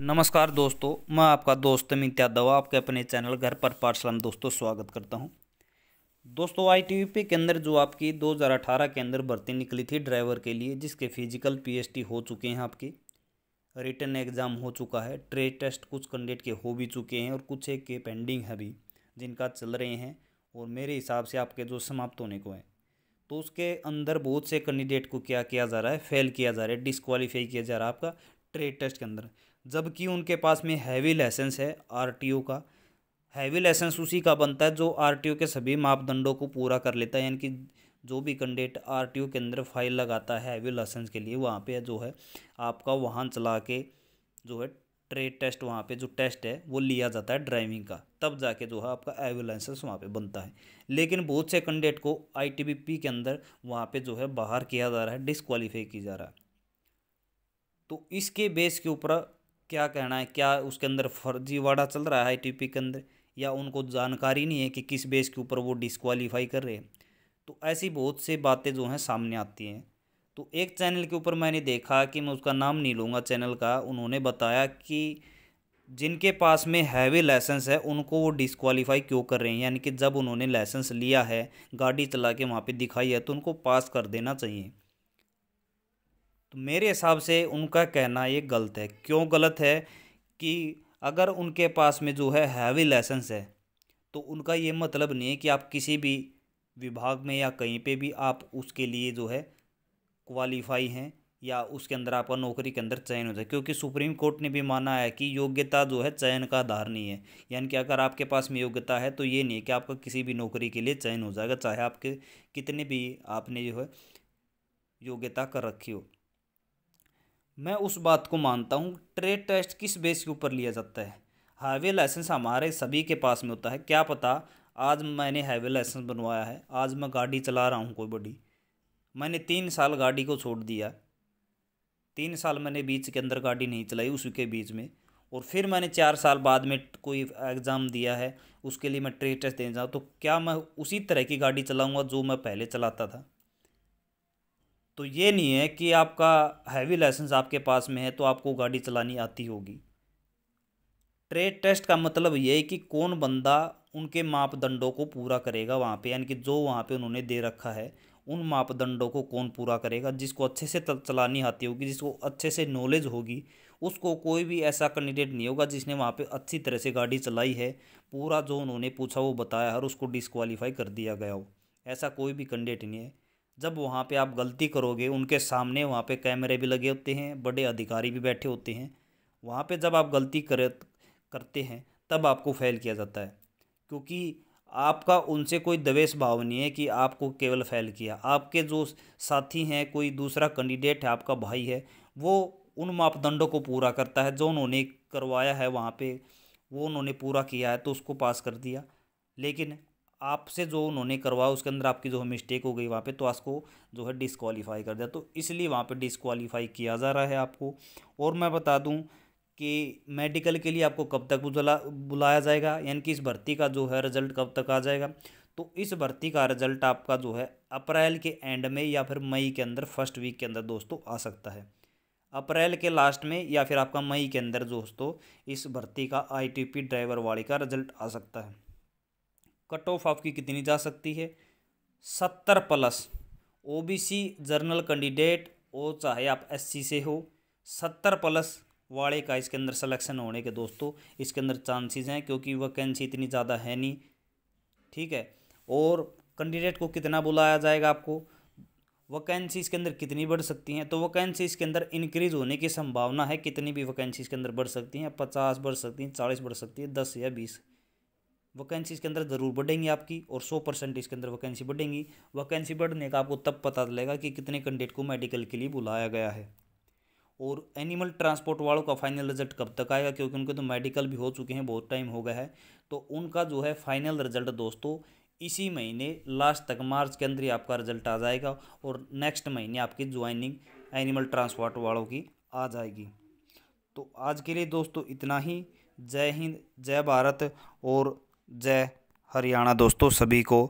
नमस्कार दोस्तों मैं आपका दोस्त अमित यादव आपके अपने चैनल घर पर पाठशाला में दोस्तों स्वागत करता हूं दोस्तों पी के अंदर जो आपकी 2018 के अंदर भर्ती निकली थी ड्राइवर के लिए जिसके फिजिकल पीएसटी हो चुके हैं आपके रिटर्न एग्ज़ाम हो चुका है ट्रेड टेस्ट कुछ कैंडिडेट के हो भी चुके हैं और कुछ एक के पेंडिंग है भी जिनका चल रहे हैं और मेरे हिसाब से आपके जो समाप्त होने को हैं तो उसके अंदर बहुत से कैंडिडेट को क्या किया जा रहा है फेल किया जा रहा है डिसक्वालीफाई किया जा रहा है आपका ट्रेड टेस्ट के अंदर जबकि उनके पास में हैवी लाइसेंस है आर का हैवी लाइसेंस उसी का बनता है जो आर के सभी मापदंडों को पूरा कर लेता है यानी कि जो भी कैंडिडेट ओ के अंदर फाइल लगाता है हैवी लाइसेंस के लिए वहाँ पे जो है आपका वाहन चला के जो है ट्रेड टेस्ट वहाँ पे जो टेस्ट है वो लिया जाता है ड्राइविंग का तब जाके जो है आपका हैवी लाइसेंस वहाँ पे बनता है लेकिन बहुत से कैंडिडेट को आई के अंदर वहाँ पे जो है बाहर किया जा रहा है डिसक्वालीफाई किया जा रहा है तो इसके बेस के ऊपर क्या कहना है क्या उसके अंदर फर्जीवाड़ा चल रहा है आईटीपी के अंदर या उनको जानकारी नहीं है कि किस बेस के ऊपर वो डिसक्वालीफाई कर रहे हैं तो ऐसी बहुत सी बातें जो हैं सामने आती हैं तो एक चैनल के ऊपर मैंने देखा कि मैं उसका नाम नहीं लूँगा चैनल का उन्होंने बताया कि जिनके पास में हैवी लाइसेंस है उनको वो डिसक्वालीफाई क्यों कर रहे हैं यानी कि जब उन्होंने लाइसेंस लिया है गाड़ी चला के वहाँ पे दिखाई है तो उनको पास कर देना चाहिए तो मेरे हिसाब से उनका कहना ये गलत है क्यों गलत है कि अगर उनके पास में जो है हैवी लाइसेंस है तो उनका ये मतलब नहीं है कि आप किसी भी विभाग में या कहीं पे भी आप उसके लिए जो है क्वालिफाई हैं या उसके अंदर आपका नौकरी के अंदर चयन हो जाए क्योंकि सुप्रीम कोर्ट ने भी माना है कि योग्यता जो है चयन का आधार नहीं है यानी कि अगर आपके पास में योग्यता है तो ये नहीं है कि आपका किसी भी नौकरी के लिए चयन हो जाएगा चाहे आपके कितने भी आपने जो है योग्यता कर रखी हो मैं उस बात को मानता हूँ ट्रेड टेस्ट किस बेस के ऊपर लिया जाता है हाईवे लाइसेंस हमारे सभी के पास में होता है क्या पता आज मैंने हाईवे लाइसेंस बनवाया है आज मैं गाड़ी चला रहा हूँ कोई बड़ी मैंने तीन साल गाड़ी को छोड़ दिया तीन साल मैंने बीच के अंदर गाड़ी नहीं चलाई उसके बीच में और फिर मैंने चार साल बाद में कोई एग्ज़ाम दिया है उसके लिए मैं ट्रेड टेस्ट देने जाऊँ तो क्या मैं उसी तरह की गाड़ी चलाऊँगा जो मैं पहले चलाता था तो ये नहीं है कि आपका हैवी लाइसेंस आपके पास में है तो आपको गाड़ी चलानी आती होगी ट्रेड टेस्ट का मतलब ये है कि कौन बंदा उनके मापदंडों को पूरा करेगा वहाँ पे यानी कि जो वहाँ पे उन्होंने दे रखा है उन मापदंडों को कौन पूरा करेगा जिसको अच्छे से चलानी आती होगी जिसको अच्छे से नॉलेज होगी उसको कोई भी ऐसा कैंडिडेट नहीं होगा जिसने वहाँ पे अच्छी तरह से गाड़ी चलाई है पूरा जो उन्होंने पूछा वो बताया और उसको डिसक्वालीफाई कर दिया गया हो ऐसा कोई भी कैंडिडेट नहीं है जब वहाँ पे आप गलती करोगे उनके सामने वहाँ पे कैमरे भी लगे होते हैं बड़े अधिकारी भी बैठे होते हैं वहाँ पे जब आप गलती कर करते हैं तब आपको फ़ैल किया जाता है क्योंकि आपका उनसे कोई दवेश भाव नहीं है कि आपको केवल फ़ैल किया आपके जो साथी हैं कोई दूसरा कैंडिडेट है आपका भाई है वो उन मापदंडों को पूरा करता है जो उन्होंने करवाया है वहाँ पे वो उन्होंने पूरा किया है तो उसको पास कर दिया लेकिन आपसे जो उन्होंने करवाया उसके अंदर आपकी जो मिस्टेक हो गई वहाँ पे तो आपको जो है डिसक्वालीफाई कर दिया तो इसलिए वहाँ पे डिसक्वालीफाई किया जा रहा है आपको और मैं बता दूँ कि मेडिकल के लिए आपको कब तक बुला बुलाया जाएगा यानी कि इस भर्ती का जो है रिजल्ट कब तक आ जाएगा तो इस भर्ती का रिजल्ट आपका जो है अप्रैल के एंड में या फिर मई के अंदर फर्स्ट वीक के अंदर दोस्तों आ सकता है अप्रैल के लास्ट में या फिर आपका मई के अंदर दोस्तों इस भर्ती का आईटीपी ड्राइवर वाले का रिजल्ट आ सकता है कट ऑफ आपकी कितनी जा सकती है सत्तर प्लस ओबीसी जर्नल कैंडिडेट और चाहे आप एससी से हो सत्तर प्लस वाले का इसके अंदर सिलेक्शन होने के दोस्तों इसके अंदर चांसेस हैं क्योंकि वैकेंसी इतनी ज़्यादा है नहीं ठीक है और कैंडिडेट को कितना बुलाया जाएगा आपको वैकेंसी इसके अंदर कितनी बढ़ सकती हैं तो वैकेंसी इसके अंदर इंक्रीज होने की संभावना है कितनी भी वैकेंसी इसके अंदर बढ़ सकती हैं पचास बढ़ सकती हैं चालीस बढ़ सकती है दस या बीस वैकेंसी इसके अंदर ज़रूर बढ़ेंगी आपकी और सौ परसेंट इसके अंदर वैकेंसी बढ़ेंगी वैकेंसी बढ़ने का आपको तब पता चलेगा कि कितने कैंडिडेट को मेडिकल के लिए बुलाया गया है और एनिमल ट्रांसपोर्ट वालों का फाइनल रिजल्ट कब तक आएगा क्योंकि उनके तो मेडिकल भी हो चुके हैं बहुत टाइम हो गया है तो उनका जो है फाइनल रिजल्ट दोस्तों इसी महीने लास्ट तक मार्च के अंदर ही आपका रिजल्ट आ जाएगा और नेक्स्ट महीने आपकी ज्वाइनिंग एनिमल ट्रांसपोर्ट वालों की आ जाएगी तो आज के लिए दोस्तों इतना ही जय हिंद जय भारत और जय हरियाणा दोस्तों सभी को